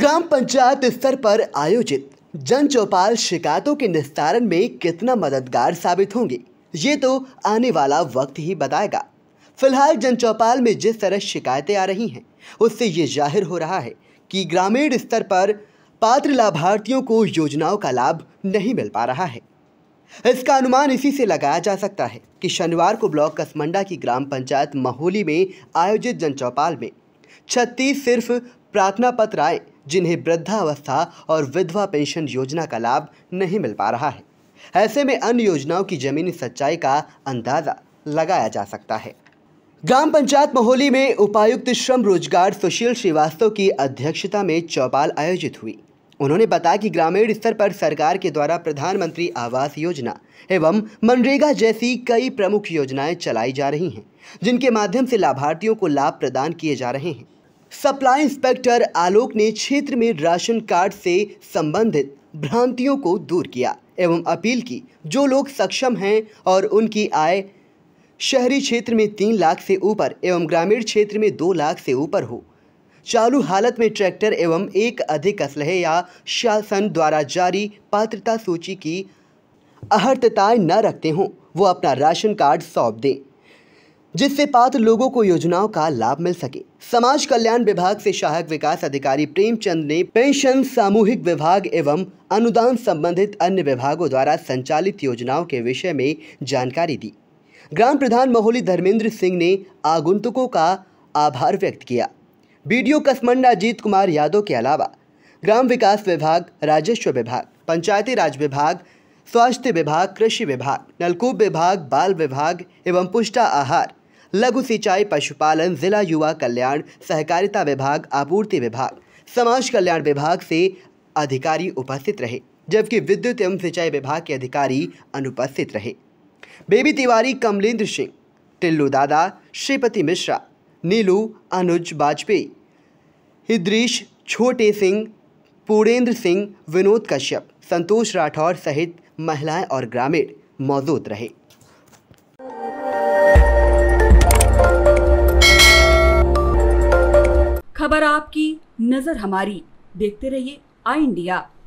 ग्राम पंचायत स्तर पर आयोजित जन चौपाल शिकायतों के निस्तारण में कितना मददगार साबित होंगे ये तो आने वाला वक्त ही बताएगा फिलहाल जन चौपाल में जिस तरह शिकायतें आ रही हैं उससे ये जाहिर हो रहा है कि ग्रामीण स्तर पर पात्र लाभार्थियों को योजनाओं का लाभ नहीं मिल पा रहा है इसका अनुमान इसी से लगाया जा सकता है कि शनिवार को ब्लॉक कसमंडा की ग्राम पंचायत महोली में आयोजित जन चौपाल में छत्तीस सिर्फ प्रार्थना पत्र आए जिन्हें वृद्धावस्था और विधवा पेंशन योजना का लाभ नहीं मिल पा रहा है ऐसे में अन्य योजनाओं की जमीनी सच्चाई का अंदाज़ा लगाया जा सकता है ग्राम पंचायत मोहोली में उपायुक्त श्रम रोजगार सुशील श्रीवास्तव की अध्यक्षता में चौपाल आयोजित हुई उन्होंने बताया कि ग्रामीण स्तर पर सरकार के द्वारा प्रधानमंत्री आवास योजना एवं मनरेगा जैसी कई प्रमुख योजनाएं चलाई जा रही हैं जिनके माध्यम से लाभार्थियों को लाभ प्रदान किए जा रहे हैं सप्लाई इंस्पेक्टर आलोक ने क्षेत्र में राशन कार्ड से संबंधित भ्रांतियों को दूर किया एवं अपील की जो लोग सक्षम हैं और उनकी आय शहरी क्षेत्र में तीन लाख से ऊपर एवं ग्रामीण क्षेत्र में दो लाख से ऊपर हो चालू हालत में ट्रैक्टर एवं एक अधिक असलहे या शासन द्वारा जारी पात्रता सूची की अहर्तताएँ न रखते हों वो अपना राशन कार्ड सौंप दें जिससे पात्र लोगों को योजनाओं का लाभ मिल सके समाज कल्याण विभाग से सहायक विकास अधिकारी प्रेमचंद ने पेंशन सामूहिक विभाग एवं अनुदान संबंधित अन्य विभागों द्वारा संचालित योजनाओं के विषय में जानकारी दी ग्राम प्रधान महोली धर्मेंद्र सिंह ने आगुंतुकों का आभार व्यक्त किया बीडीओ कसमंडा अजीत कुमार यादव के अलावा ग्राम विकास विभाग राजस्व विभाग पंचायती राज विभाग स्वास्थ्य विभाग कृषि विभाग नलकूप विभाग बाल विभाग एवं पुष्टा आहार लघु सिंचाई पशुपालन जिला युवा कल्याण सहकारिता विभाग आपूर्ति विभाग समाज कल्याण विभाग से अधिकारी उपस्थित रहे जबकि विद्युत एवं सिंचाई विभाग के अधिकारी अनुपस्थित रहे बेबी तिवारी कमलेंद्र सिंह टिल्लू दादा श्रीपति मिश्रा नीलू अनुज वाजपेयी हिद्रीश छोटे सिंह पूरेंद्र सिंह विनोद कश्यप संतोष राठौर सहित महिलाएं और ग्रामीण मौजूद रहे खबर आपकी नज़र हमारी देखते रहिए आई इंडिया